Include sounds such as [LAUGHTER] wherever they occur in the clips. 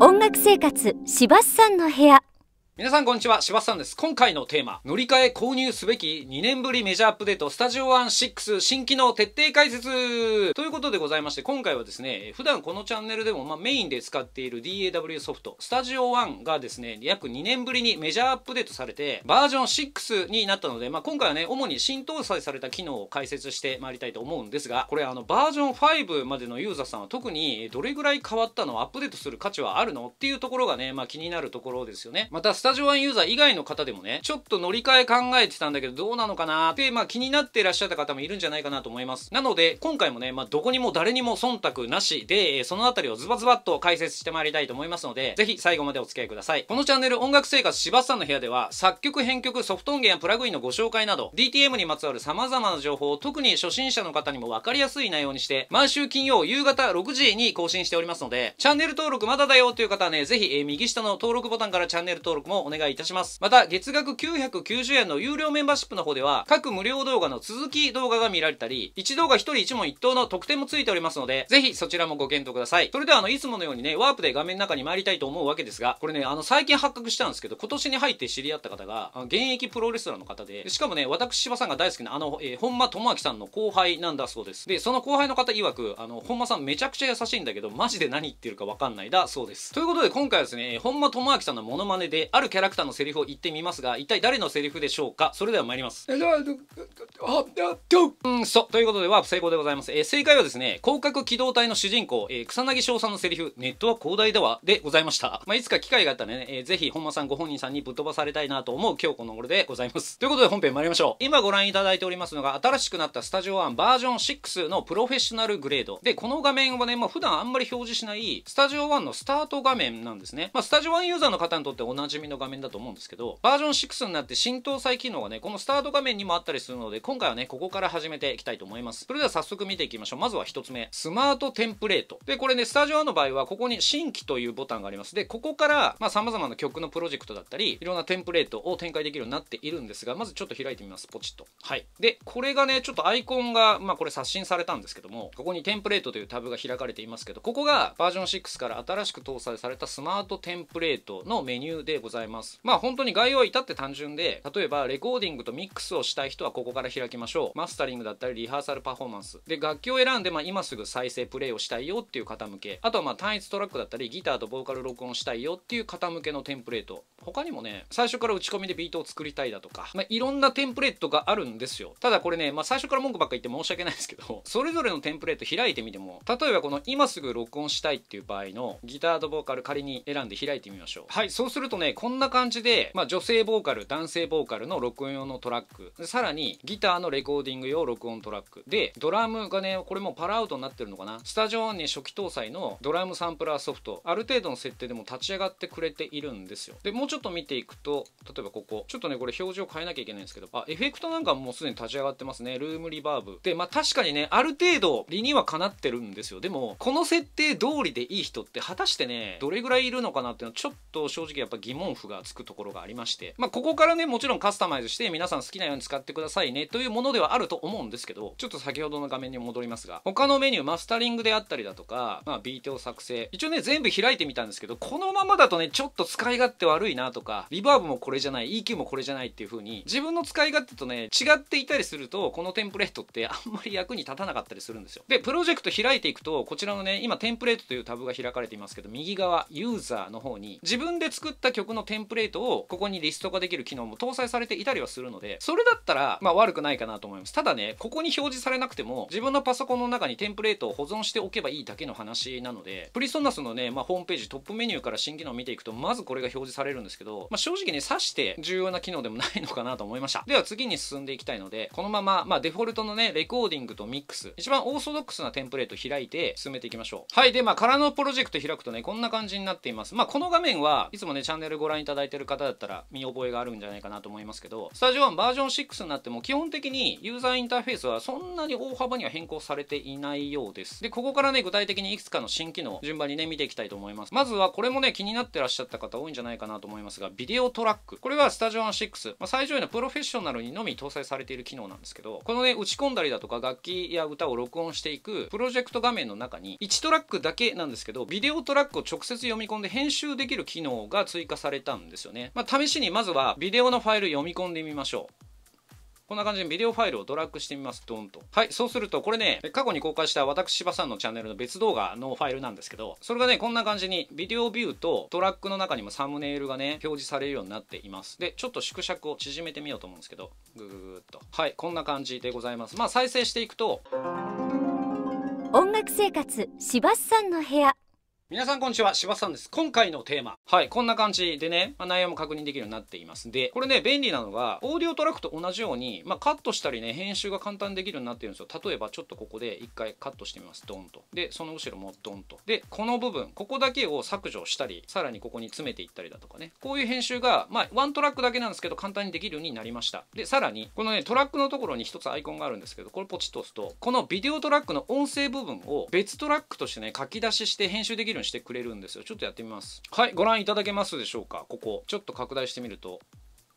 音楽生活柴須さんの部屋皆さんこんにちは、柴田さんです。今回のテーマ、乗り換え購入すべき2年ぶりメジャーアップデートスタジオ1-6新機能徹底解説ということでございまして、今回はですね、普段このチャンネルでも、まあ、メインで使っている DAW ソフト、スタジオ1がですね、約2年ぶりにメジャーアップデートされて、バージョン6になったので、まあ、今回はね、主に新搭載された機能を解説してまいりたいと思うんですが、これあの、バージョン5までのユーザーさんは特にどれぐらい変わったのアップデートする価値はあるのっていうところがね、まあ、気になるところですよね。またタジオワンユーザー以外の方でもね、ちょっと乗り換え考えてたんだけどどうなのかなって、まあ気になってらっしゃった方もいるんじゃないかなと思います。なので、今回もね、まあどこにも誰にも忖度なしで、そのあたりをズバズバっと解説してまいりたいと思いますので、ぜひ最後までお付き合いください。このチャンネル音楽生活柴田さんの部屋では、作曲、編曲、ソフト音源やプラグインのご紹介など、DTM にまつわる様々な情報を特に初心者の方にも分かりやすい内容にして、毎週金曜夕方6時に更新しておりますので、チャンネル登録まだだよという方はね、ぜひ、えー、右下の登録ボタンからチャンネル登録ももお願いいたします。また、月額990円の有料メンバーシップの方では、各無料動画の続き動画が見られたり、1動画1人1問1答の特典もついておりますので、ぜひそちらもご検討ください。それでは、あの、いつものようにね、ワープで画面の中に参りたいと思うわけですが、これね、あの、最近発覚したんですけど、今年に入って知り合った方が、現役プロレスラーの方で、しかもね、私柴さんが大好きな、あの、えー、本間智明さんの後輩なんだそうです。で、その後輩の方曰く、あの、本間さんめちゃくちゃ優しいんだけど、マジで何言ってるかわかんないだそうです。ということで、今回はですね、本間智明さんのモノマネで、あるるキャラクターのセリフを言ってみますが一体誰のセリフでしょうかそれでは参りますうんそうということでは成功でございます、えー、正解はですね広角機動隊の主人公、えー、草薙翔さんのセリフネットは広大だわでございました、まあ、いつか機会があったらね、えー、ぜひ本間さんご本人さんにぶっ飛ばされたいなと思う今日この頃でございますということで本編参りましょう今ご覧いただいておりますのが新しくなったスタジオ1バージョン6のプロフェッショナルグレードでこの画面はね、まあ、普段あんまり表示しないスタジオ1のスタート画面なんですね、まあ、スタジオ1ユーザーの方にとっておなじみのの画面だと思うんですけどバージョン6になって新搭載機能がねこのスタート画面にもあったりするので今回はねここから始めていきたいと思いますそれでは早速見ていきましょうまずは1つ目スマートテンプレートでこれねスタジオの場合はここに新規というボタンがありますでここからまあ様々な曲のプロジェクトだったりいろんなテンプレートを展開できるようになっているんですがまずちょっと開いてみますポチッとはいでこれがねちょっとアイコンがまあこれ刷新されたんですけどもここにテンプレートというタブが開かれていますけどここがバージョン6から新しく搭載されたスマートテンプレートのメニューでございますざいますまあ本当に概要は至って単純で例えばレコーディングとミックスをしたい人はここから開きましょうマスタリングだったりリハーサルパフォーマンスで楽器を選んで、まあ、今すぐ再生プレイをしたいよっていう方向けあとはまあ単一トラックだったりギターとボーカル録音したいよっていう方向けのテンプレート他にもね最初から打ち込みでビートを作りたいだとか、まあ、いろんなテンプレートがあるんですよただこれね、まあ、最初から文句ばっか言って申し訳ないですけど [LAUGHS] それぞれのテンプレート開いてみても例えばこの今すぐ録音したいっていう場合のギターとボーカル仮に選んで開いてみましょうはいそうするとねこんんな感じで、まあ、女性ボーカル男性ボーカルの録音用のトラックさらにギターのレコーディング用録音トラックでドラムがねこれもパラアウトになってるのかなスタジオに、初期搭載のドラムサンプラーソフトある程度の設定でも立ち上がってくれているんですよでもうちょっと見ていくと例えばここちょっとねこれ表示を変えなきゃいけないんですけどあエフェクトなんかもうすでに立ち上がってますねルームリバーブでまあ確かにねある程度理にはかなってるんですよでもこの設定通りでいい人って果たしてねどれぐらいいるのかなっていうのはちょっと正直やっぱ疑問がつくところがありまして、まあ、ここからねもちろんカスタマイズして皆さん好きなように使ってくださいねというものではあると思うんですけどちょっと先ほどの画面に戻りますが他のメニューマスタリングであったりだとか、まあ、ビートを作成一応ね全部開いてみたんですけどこのままだとねちょっと使い勝手悪いなとかリバーブもこれじゃない EQ もこれじゃないっていう風に自分の使い勝手とね違っていたりするとこのテンプレートってあんまり役に立たなかったりするんですよでプロジェクト開いていくとこちらのね今テンプレートというタブが開かれていますけど右側ユーザーの方に自分で作った曲のテンプレートをここにリスト化できる機能も搭載されていたりはするのでそれだったらまあ悪くないかなと思いますただねここに表示されなくても自分のパソコンの中にテンプレートを保存しておけばいいだけの話なのでプリソナスのね、まあ、ホームページトップメニューから新機能を見ていくとまずこれが表示されるんですけど、まあ、正直ねさして重要な機能でもないのかなと思いましたでは次に進んでいきたいのでこのまま、まあ、デフォルトのねレコーディングとミックス一番オーソドックスなテンプレート開いて進めていきましょうはいでまあ空のプロジェクト開くとねこんな感じになっていますまあこの画面はいつもねチャンネルご覧覧いただいてる方だったら見覚えがあるんじゃないかなと思いますけどスタジオ1バージョン6になっても基本的にユーザーインターフェースはそんなに大幅には変更されていないようですでここからね具体的にいくつかの新機能順番にね見ていきたいと思いますまずはこれもね気になってらっしゃった方多いんじゃないかなと思いますがビデオトラックこれはスタジオ1、まあ、最上位のプロフェッショナルにのみ搭載されている機能なんですけどこのね打ち込んだりだとか楽器や歌を録音していくプロジェクト画面の中に1トラックだけなんですけどビデオトラックを直接読み込んで編集できる機能が追加されたんですよね、まあ、試しにまずはビデオのファイル読み込んでみましょうこんな感じでビデオファイルをドラッグしてみます。ドンと。はい、そうすると、これね、過去に公開した私柴さんのチャンネルの別動画のファイルなんですけど、それがね、こんな感じにビデオビューとトラックの中にもサムネイルがね、表示されるようになっています。で、ちょっと縮尺を縮めてみようと思うんですけど、グググっと。はい、こんな感じでございます。まあ、再生していくと、音楽生活、芝さんの部屋。皆さんこんにちは、柴さんです。今回のテーマ。はい、こんな感じでね、まあ、内容も確認できるようになっています。で、これね、便利なのが、オーディオトラックと同じように、まあ、カットしたりね、編集が簡単にできるようになってるんですよ。例えば、ちょっとここで一回カットしてみます。ドンと。で、その後ろもドンと。で、この部分、ここだけを削除したり、さらにここに詰めていったりだとかね。こういう編集が、まあ、ワントラックだけなんですけど、簡単にできるようになりました。で、さらに、このね、トラックのところに一つアイコンがあるんですけど、これポチッと押すと、このビデオトラックの音声部分を別トラックとしてね、書き出しして編集できるようにしてくれるんですよちょっとやってみますはいご覧いただけますでしょうかここちょっと拡大してみると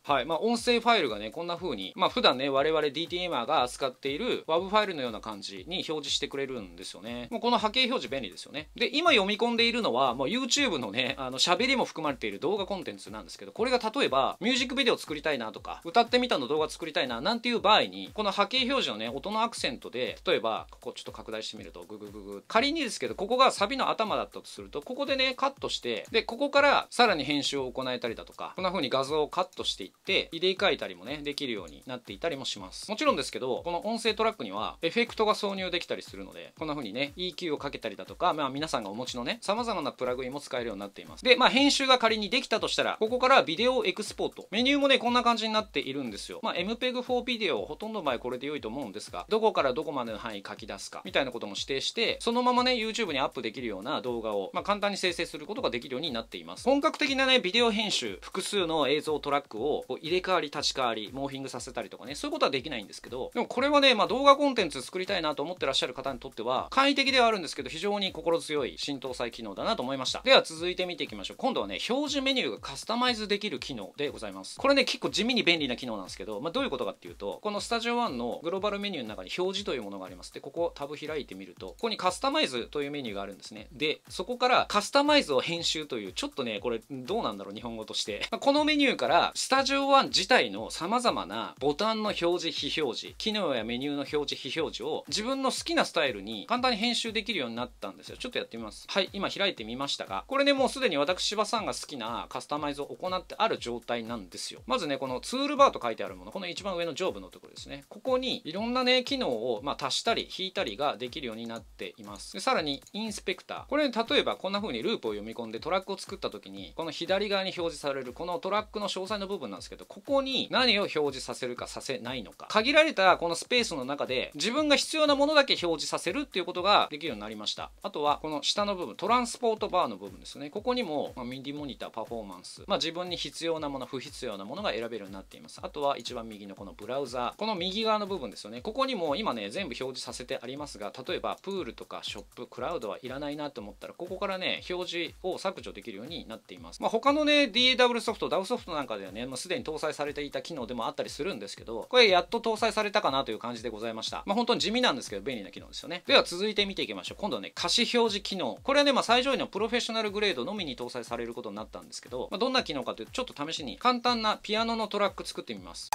はい。まあ、音声ファイルがね、こんな風に、まあ、普段ね、我々 DTMer が扱っている WAV ファイルのような感じに表示してくれるんですよね。もうこの波形表示便利ですよね。で、今読み込んでいるのは、もう YouTube のね、あの、喋りも含まれている動画コンテンツなんですけど、これが例えば、ミュージックビデオ作りたいなとか、歌ってみたの動画作りたいな、なんていう場合に、この波形表示のね、音のアクセントで、例えば、ここちょっと拡大してみると、ググググ。仮にですけど、ここがサビの頭だったとすると、ここでね、カットして、で、ここからさらに編集を行えたりだとか、こんな風に画像をカットしていって、って入れ替えたりもねできるようになっていたりもしますもちろんですけどこの音声トラックにはエフェクトが挿入できたりするのでこんな風にね EQ をかけたりだとか、まあ、皆さんがお持ちのね様々なプラグインも使えるようになっていますで、まあ、編集が仮にできたとしたらここからビデオエクスポートメニューもねこんな感じになっているんですよ、まあ、MPEG4 ビデオほとんど前これで良いと思うんですがどこからどこまでの範囲書き出すかみたいなことも指定してそのままね YouTube にアップできるような動画を、まあ、簡単に生成することができるようになっています本格的なねビデオ編集複数の映像トラックををこう入れ替わり立ち替わりモーフィングさせたりとかねそういうことはできないんですけどでもこれはね、まあ、動画コンテンツ作りたいなと思ってらっしゃる方にとっては簡易的ではあるんですけど非常に心強い浸透祭機能だなと思いましたでは続いて見ていきましょう今度はね表示メニューがカスタマイズできる機能でございますこれね結構地味に便利な機能なんですけど、まあ、どういうことかっていうとこのスタジオ1のグローバルメニューの中に表示というものがありますでここタブ開いてみるとここにカスタマイズというメニューがあるんですねでそこからカスタマイズを編集というちょっとねこれどうなんだろう日本語として、まこのメニューからスタジオオワン自体の様々なボタンの表示、非表示、機能やメニューの表示、非表示を自分の好きなスタイルに簡単に編集できるようになったんですよ。ちょっとやってみます。はい、今開いてみましたが、これね、もうすでに私芝さんが好きなカスタマイズを行ってある状態なんですよ。まずね、このツールバーと書いてあるもの、この一番上の上部のところですね。ここにいろんなね、機能を、まあ、足したり引いたりができるようになっています。でさらに、インスペクター。これ、ね、例えばこんな風にループを読み込んでトラックを作った時に、この左側に表示されるこのトラックの詳細の部分なんなんですけどここに何を表示させるかさせないのか限られたこのスペースの中で自分が必要なものだけ表示させるっていうことができるようになりましたあとはこの下の部分トランスポートバーの部分ですねここにも、まあ、ミディモニターパフォーマンス、まあ、自分に必要なもの不必要なものが選べるようになっていますあとは一番右のこのブラウザーこの右側の部分ですよねここにも今ね全部表示させてありますが例えばプールとかショップクラウドはいらないなと思ったらここからね表示を削除できるようになっています、まあ、他のね DAW ソフト DAW ソフトなんかではねもうすでに搭載されていた機能でもあったりするんですけどこれやっと搭載されたかなという感じでございましたまあ本当に地味なんですけど便利な機能ですよねでは続いて見ていきましょう今度はね可視表示機能これはねまあ最上位のプロフェッショナルグレードのみに搭載されることになったんですけど、まあ、どんな機能かというとちょっと試しに簡単なピアノのトラック作ってみます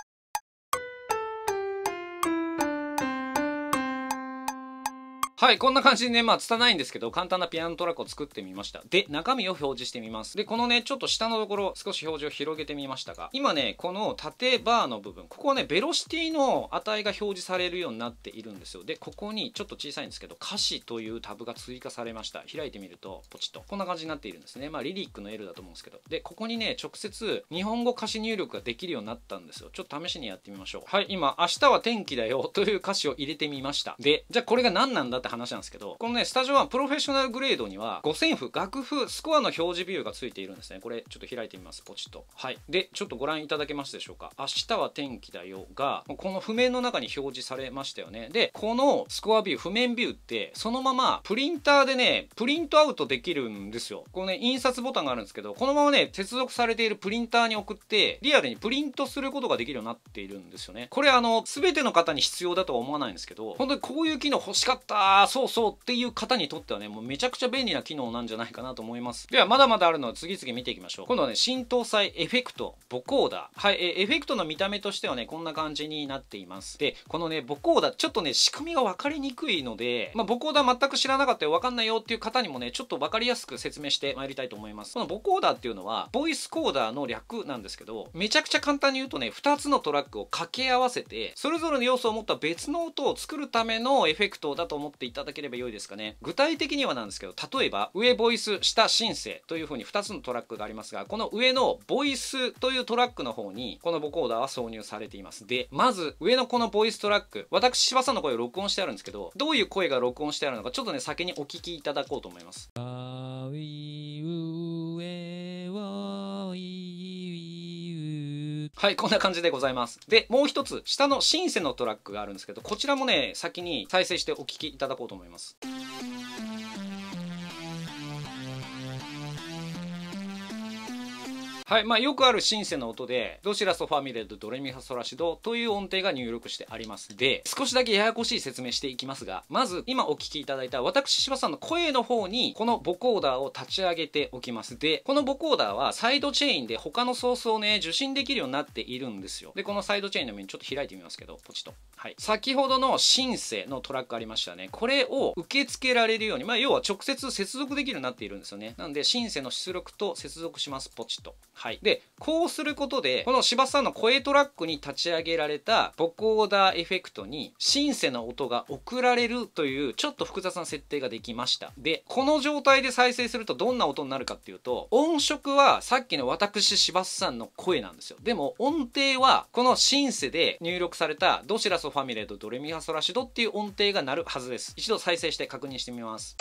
はい、こんな感じでね、まあ、拙いんですけど、簡単なピアノトラックを作ってみました。で、中身を表示してみます。で、このね、ちょっと下のところ、少し表示を広げてみましたが、今ね、この縦バーの部分、ここはね、ベロシティの値が表示されるようになっているんですよ。で、ここにちょっと小さいんですけど、歌詞というタブが追加されました。開いてみると、ポチッと。こんな感じになっているんですね。まあ、リリックの L だと思うんですけど。で、ここにね、直接、日本語歌詞入力ができるようになったんですよ。ちょっと試しにやってみましょう。はい、今、明日は天気だよという歌詞を入れてみました。で、じゃあこれが何なんだって話なんですけどこのねスタジオはプロフェッショナルグレードには5000譜楽譜スコアの表示ビューがついているんですねこれちょっと開いてみますポチッとはいでちょっとご覧いただけますでしょうか「明日は天気だよ」がこの譜面の中に表示されましたよねでこのスコアビュー譜面ビューってそのままプリンターでねプリントアウトできるんですよこのね印刷ボタンがあるんですけどこのままね接続されているプリンターに送ってリアルにプリントすることができるようになっているんですよねこれあの全ての方に必要だとは思わないんですけど本当にこういう機能欲しかったああ、そうそうっていう方にとってはね、もうめちゃくちゃ便利な機能なんじゃないかなと思います。では、まだまだあるのは次々見ていきましょう。今度はね、新搭載エフェクト、ボコーダー。はい、えエフェクトの見た目としてはね、こんな感じになっています。で、このね、ボコーダー、ちょっとね、仕組みが分かりにくいので、まあ、ボコーダー全く知らなかったよ、分かんないよっていう方にもね、ちょっと分かりやすく説明してまいりたいと思います。このボコーダーっていうのは、ボイスコーダーの略なんですけど、めちゃくちゃ簡単に言うとね、2つのトラックを掛け合わせて、それぞれの要素を持った別の音を作るためのエフェクトだと思ってていただければ良いですかね具体的にはなんですけど例えば上ボイス下シンセというふうに2つのトラックがありますがこの上のボイスというトラックの方にこのボコーダーは挿入されていますでまず上のこのボイストラック私柴さんの声を録音してあるんですけどどういう声が録音してあるのかちょっとね先にお聞きいただこうと思います。あいうえいはいこんな感じでございますでもう一つ下のシンセのトラックがあるんですけどこちらもね先に再生してお聴きいただこうと思いますはいまあ、よくあるシンセの音でドシラソファミレドドレミファソラシドという音程が入力してありますで少しだけややこしい説明していきますがまず今お聞きいただいた私柴さんの声の方にこのボコーダーを立ち上げておきますでこのボコーダーはサイドチェーンで他のソースをね受信できるようになっているんですよでこのサイドチェーンの面ちょっと開いてみますけどポチッとはい先ほどのシンセのトラックありましたねこれを受け付けられるようにまあ要は直接接続できるようになっているんですよねなんでシンセの出力と接続しますポチッとはい、でこうすることでこの柴さんの声トラックに立ち上げられたボコーダーエフェクトにシンセの音が送られるというちょっと複雑な設定ができましたでこの状態で再生するとどんな音になるかっていうと音色はさっきの私柴さんの声なんですよでも音程はこのシンセで入力されたドシラソファミレドドレミファソラシドっていう音程が鳴るはずです一度再生して確認してみます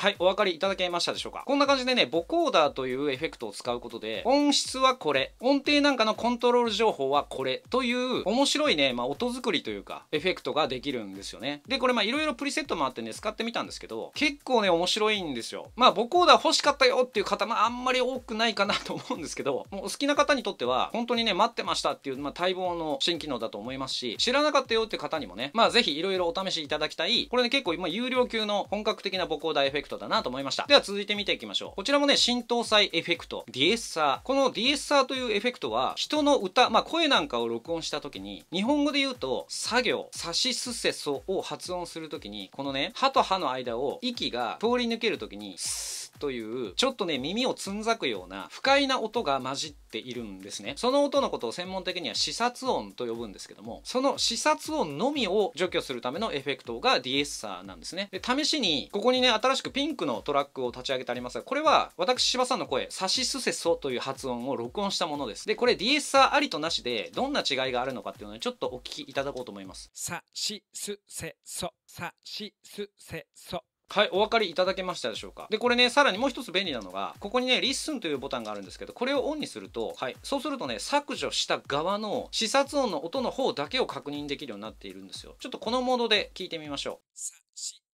はい、お分かりいただけましたでしょうかこんな感じでね、ボコーダーというエフェクトを使うことで、音質はこれ、音程なんかのコントロール情報はこれという面白いね、まあ、音作りというか、エフェクトができるんですよね。で、これまあいろいろプリセットもあってね、使ってみたんですけど、結構ね、面白いんですよ。まあ、ボコーダー欲しかったよっていう方、まああんまり多くないかなと思うんですけど、[LAUGHS] もうお好きな方にとっては、本当にね、待ってましたっていう、まあ、待望の新機能だと思いますし、知らなかったよって方にもね、まあぜひいろいろお試しいただきたい、これね結構今有料級の本格的なボコーダーエフェクトトだなと思いましたでは続いて見ていきましょうこちらもね浸透祭エフェクトディエッサーこのディエッサーというエフェクトは人の歌まあ声なんかを録音した時に日本語で言うと作業さしすせそを発音する時にこのね歯と歯の間を息が通り抜ける時にスというちょっとね耳をつんざくような不快な音が混じっているんですねその音のことを専門的には視察音と呼ぶんですけどもその視察音のみを除去するためのエフェクトがディエッサーなんですねで試しにここにね新しくピンクのトラックを立ち上げてありますがこれは私柴さんの声「サシスセソ」という発音を録音したものですでこれディエッサーありとなしでどんな違いがあるのかっていうのをちょっとお聞きいただこうと思います「サシスセソ」「サシスセソ」はいお分かりいただけましたでしょうかでこれねさらにもう一つ便利なのがここにね「リッスン」というボタンがあるんですけどこれをオンにすると、はい、そうするとね削除した側の視察音の音の方だけを確認できるようになっているんですよちょっとこのモードで聞いてみましょう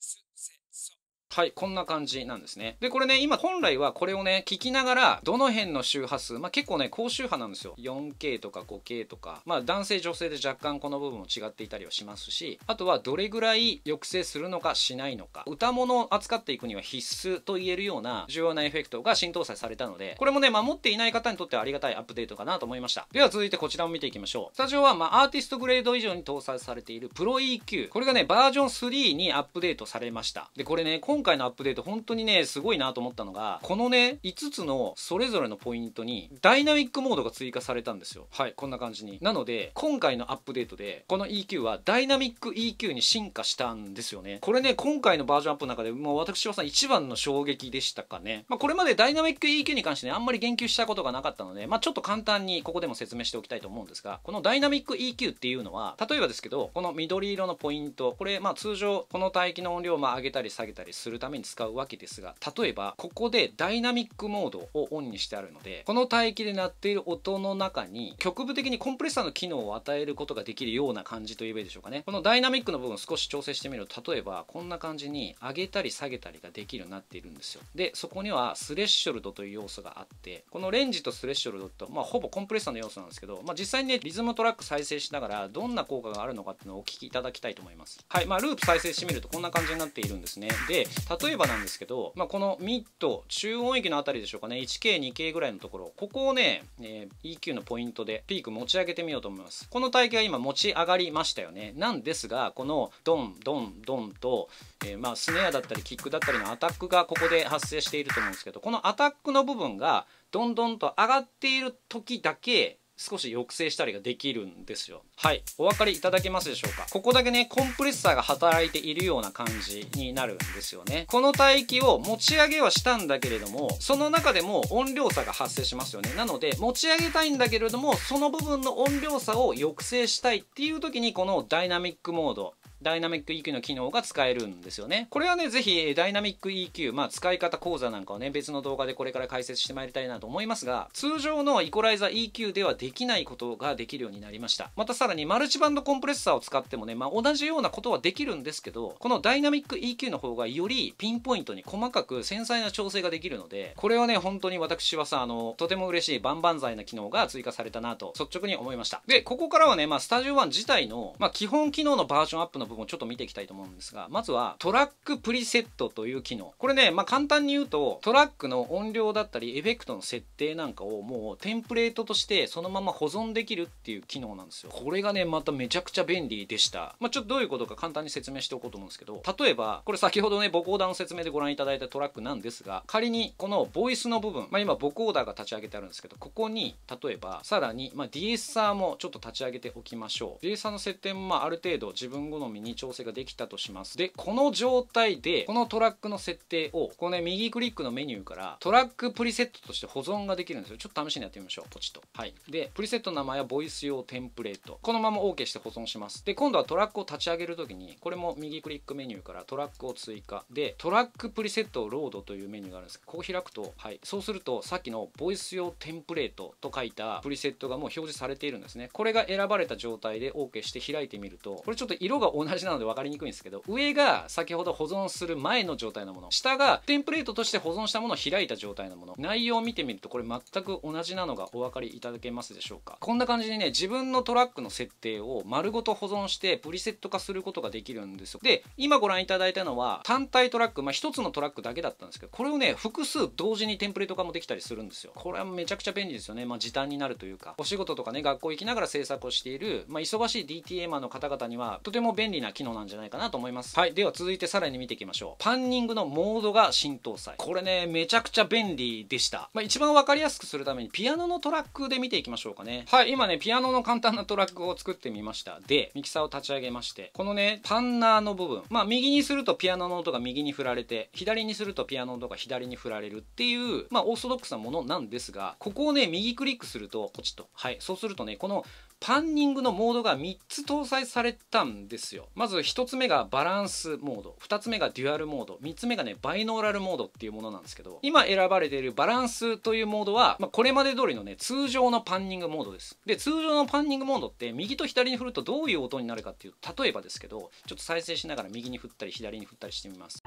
はいこんな感じなんですねでこれね今本来はこれをね聞きながらどの辺の周波数まあ結構ね高周波なんですよ 4K とか 5K とかまあ男性女性で若干この部分も違っていたりはしますしあとはどれぐらい抑制するのかしないのか歌物を扱っていくには必須と言えるような重要なエフェクトが新搭載されたのでこれもね守っていない方にとってはありがたいアップデートかなと思いましたでは続いてこちらも見ていきましょうスタジオはまあアーティストグレード以上に搭載されている ProEQ これがねバージョン3にアップデートされましたでこれね今回のアップデート本当にねすごいなと思ったのがこのね5つのそれぞれのポイントにダイナミックモードが追加されたんですよはいこんな感じになので今回のアップデートでこの EQ はダイナミック EQ に進化したんですよねこれね今回のバージョンアップの中でもう私はさ一番の衝撃でしたかね、まあ、これまでダイナミック EQ に関してねあんまり言及したことがなかったので、まあ、ちょっと簡単にここでも説明しておきたいと思うんですがこのダイナミック EQ っていうのは例えばですけどこの緑色のポイントこれまあ通常この帯域の音量をま上げたり下げたりするるために使うわけですが例えばここでダイナミックモードをオンにしてあるのでこの帯域で鳴っている音の中に局部的にコンプレッサーの機能を与えることができるような感じと言えばいいでしょうかねこのダイナミックの部分を少し調整してみると例えばこんな感じに上げたり下げたりができるようになっているんですよでそこにはスレッショルドという要素があってこのレンジとスレッショルドと、まあ、ほぼコンプレッサーの要素なんですけど、まあ、実際にねリズムトラック再生しながらどんな効果があるのかっていうのをお聞きいただきたいと思いますはいまあループ再生してみるとこんな感じになっているんですねで例えばなんですけど、まあ、このミッド中音域の辺りでしょうかね 1K2K ぐらいのところここをね、えー、EQ のポイントでピーク持ち上げてみようと思いますこの体型は今持ち上がりましたよねなんですがこのドンドンドンと、えー、まあスネアだったりキックだったりのアタックがここで発生していると思うんですけどこのアタックの部分がどんどんと上がっている時だけ少し抑制したりができるんですよ。はい。お分かりいただけますでしょうかここだけね、コンプレッサーが働いているような感じになるんですよね。この帯域を持ち上げはしたんだけれども、その中でも音量差が発生しますよね。なので、持ち上げたいんだけれども、その部分の音量差を抑制したいっていう時に、このダイナミックモード、ダイナミック EQ の機能が使えるんですよね。これはね、ぜひダイナミック EQ、まあ使い方講座なんかをね、別の動画でこれから解説してまいりたいなと思いますが、通常のイコライザー EQ ではできないことができるようになりました。またさらにマルチバンドコンプレッサーを使ってもね、まあ同じようなことはできるんですけど、このダイナミック EQ の方がよりピンポイントに細かく繊細な調整ができるので、これはね、本当に私はさ、あの、とても嬉しい万々歳な機能が追加されたなと率直に思いました。で、ここからはね、まあスタジオ1自体の、まあ基本機能のバージョンアップの部分分をちょっと見ていきたいと思うんですがまずはトラックプリセットという機能これね、まあ、簡単に言うとトラックの音量だったりエフェクトの設定なんかをもうテンプレートとしてそのまま保存できるっていう機能なんですよこれがねまためちゃくちゃ便利でした、まあ、ちょっとどういうことか簡単に説明しておこうと思うんですけど例えばこれ先ほどね母コーダーの説明でご覧いただいたトラックなんですが仮にこのボイスの部分、まあ、今ボコーダーが立ち上げてあるんですけどここに例えばさらに、まあ、ディエッサーもちょっと立ち上げておきましょうディエッサーの設定もまあある程度自分好みみに調整ができたとしますでこの状態でこのトラックの設定をこのね右クリックのメニューからトラックプリセットとして保存ができるんですよちょっと試しにやってみましょうポチッとはいでプリセットの名前はボイス用テンプレートこのまま OK して保存しますで今度はトラックを立ち上げる時にこれも右クリックメニューからトラックを追加でトラックプリセットをロードというメニューがあるんですここ開くとはいそうするとさっきのボイス用テンプレートと書いたプリセットがもう表示されているんですねこれが選ばれた状態で OK して開いてみるとこれちょっと色が同じなので分かりにくいんですけど上が先ほど保存する前の状態のもの下がテンプレートとして保存したものを開いた状態のもの内容を見てみるとこれ全く同じなのがお分かりいただけますでしょうかこんな感じでね自分のトラックの設定を丸ごと保存してプリセット化することができるんですよで今ご覧いただいたのは単体トラックまあ1つのトラックだけだったんですけどこれをね複数同時にテンプレート化もできたりするんですよこれはめちゃくちゃ便利ですよねまあ時短になるというかお仕事とかね学校行きながら制作をしているまあ忙しい DTMer の方々にはとても便利利な機能なんじゃないかなと思いますはいでは続いてさらに見ていきましょうパンニングのモードが新搭載これねめちゃくちゃ便利でした、まあ、一番分かりやすくするためにピアノのトラックで見ていきましょうかねはい今ねピアノの簡単なトラックを作ってみましたでミキサーを立ち上げましてこのねパンナーの部分まあ右にするとピアノの音が右に振られて左にするとピアノの音が左に振られるっていうまあオーソドックスなものなんですがここをね右クリックするとポチッとはいそうするとねこのパンニングのモードが3つ搭載されたんですよまず1つ目がバランスモード2つ目がデュアルモード3つ目がねバイノーラルモードっていうものなんですけど今選ばれているバランスというモードは、まあ、これまで通りのね通常のパンニングモードですで通常のパンニングモードって右と左に振るとどういう音になるかっていう例えばですけどちょっと再生しながら右に振ったり左に振ったりしてみます。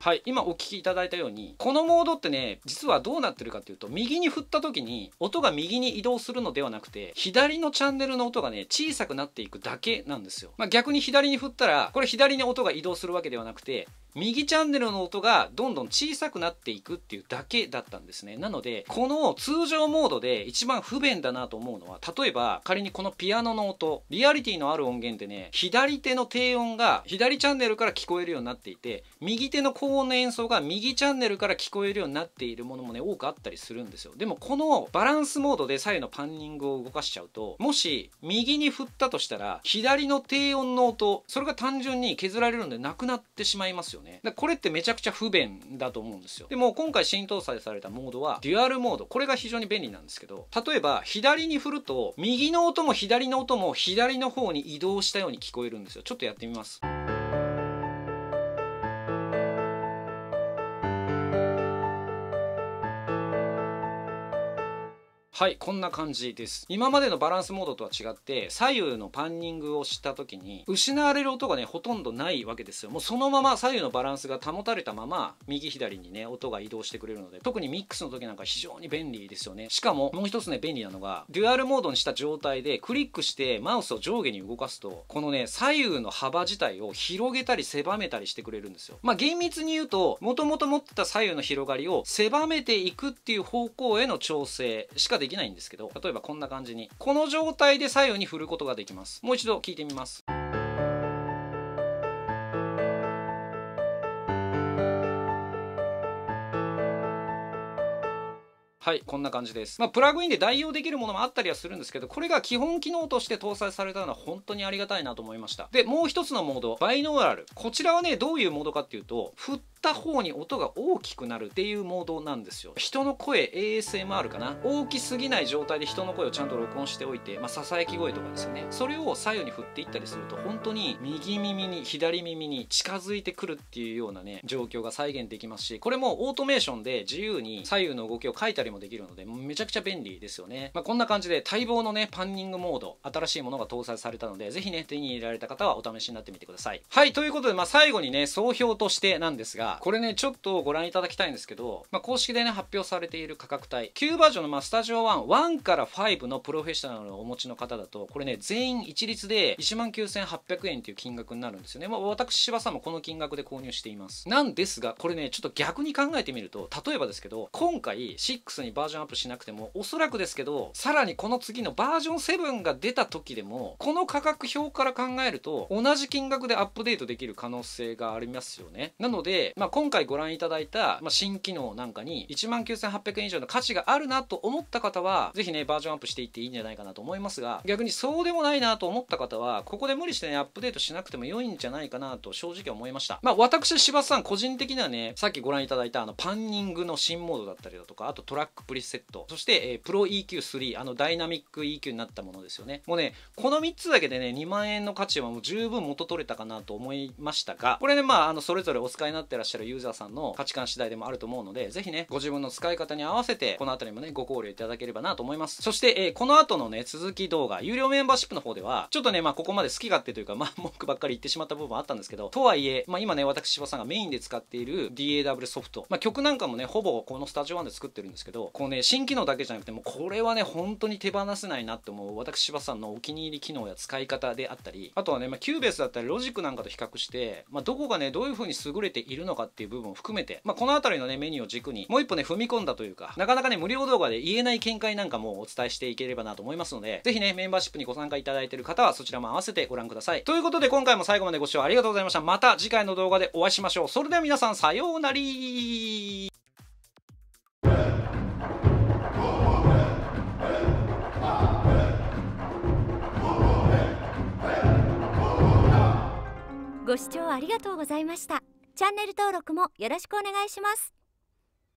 はい今お聞きいただいたようにこのモードってね実はどうなってるかっていうと右に振った時に音が右に移動するのではなくて左のチャンネルの音がね小さくなっていくだけなんですよ、まあ、逆に左に振ったらこれ左に音が移動するわけではなくて右チャンネルの音がどんどん小さくなっていくっていうだけだったんですねなのでこの通常モードで一番不便だなと思うのは例えば仮にこのピアノの音リアリティのある音源でね左手の低音が左チャンネルから聞こえるようになっていて右手の高音の演奏が右チャンネルから聞こえるようになっているものもね多くあったりするんですよでもこのバランスモードで左右のパンニングを動かしちゃうともし右に振ったとしたら左の低音の音それが単純に削られるのでなくなってしまいますよよねこれってめちゃくちゃ不便だと思うんですよでも今回新搭載されたモードはデュアルモードこれが非常に便利なんですけど例えば左に振ると右の音も左の音も左の方に移動したように聞こえるんですよちょっとやってみますはいこんな感じです今までのバランスモードとは違って左右のパンニングをした時に失われる音がねほとんどないわけですよもうそのまま左右のバランスが保たれたまま右左にね音が移動してくれるので特にミックスの時なんか非常に便利ですよねしかももう一つね便利なのがデュアルモードにした状態でクリックしてマウスを上下に動かすとこのね左右の幅自体を広げたり狭めたりしてくれるんですよまあ厳密に言うともともと持ってた左右の広がりを狭めていくっていう方向への調整しかでできないんですけど例えばこんな感じにこの状態で左右に振ることができますもう一度聞いてみますはい、こんな感じです。まあ、プラグインで代用できるものもあったりはするんですけど、これが基本機能として搭載されたのは本当にありがたいなと思いました。で、もう一つのモード、バイノーラル。こちらはね、どういうモードかっていうと、フッった方に音が大きくなるっていうモードなんですよ人の声 ASMR かな大きすぎない状態で人の声をちゃんと録音しておいてまあささやき声とかですよねそれを左右に振っていったりすると本当に右耳に左耳に近づいてくるっていうようなね状況が再現できますしこれもオートメーションで自由に左右の動きを書いたりもできるのでめちゃくちゃ便利ですよね、まあ、こんな感じで待望のねパンニングモード新しいものが搭載されたので是非ね手に入れられた方はお試しになってみてくださいはいということでまあ最後にね総評としてなんですがこれねちょっとご覧いただきたいんですけど、まあ、公式でね発表されている価格帯旧バージョンのまあスタジオ11から5のプロフェッショナルをお持ちの方だとこれね全員一律で1万9800円という金額になるんですよね、まあ、私柴さんもこの金額で購入していますなんですがこれねちょっと逆に考えてみると例えばですけど今回6にバージョンアップしなくてもおそらくですけどさらにこの次のバージョン7が出た時でもこの価格表から考えると同じ金額でアップデートできる可能性がありますよねなのでまあ、今回ご覧いただいた、まあ、新機能なんかに1万9800円以上の価値があるなと思った方はぜひねバージョンアップしていっていいんじゃないかなと思いますが逆にそうでもないなと思った方はここで無理してねアップデートしなくても良いんじゃないかなと正直思いましたまあ私柴田さん個人的にはねさっきご覧いただいたあのパンニングの新モードだったりだとかあとトラックプリセットそして、えー、プロ EQ3 あのダイナミック EQ になったものですよねもうねこの3つだけでね2万円の価値はもう十分元取れたかなと思いましたがこれねまああのそれぞれお使いになってらっしゃるしゃるユーザーさんの価値観次第でもあると思うので、ぜひね、ご自分の使い方に合わせて、このたりもね、ご考慮いただければなと思います。そして、えー、この後のね、続き動画、有料メンバーシップの方では、ちょっとね、まあ、ここまで好き勝手というか、まあ、文句ばっかり言ってしまった部分あったんですけど、とはいえ、まあ、今ね、私、柴さんがメインで使っている DAW ソフト、まあ、曲なんかもね、ほぼこのスタジオワンで作ってるんですけど、こうね、新機能だけじゃなくて、もうこれはね、本当に手放せないなって思う、私、柴さんのお気に入り機能や使い方であったり、あとはね、まあ、キューベースだったり、ロジックなんかと比較して、まあ、どこがね、どういう風に優れているのかかっていう部分を含めて、まあ、この辺りのねメニューを軸にもう一歩ね踏み込んだというかなかなかね無料動画で言えない見解なんかもお伝えしていければなと思いますのでぜひねメンバーシップにご参加いただいている方はそちらも合わせてご覧くださいということで今回も最後までご視聴ありがとうございましたまた次回の動画でお会いしましょうそれでは皆さんさようなりご視聴ありがとうございました。チャンネル登録もよろしくお願いします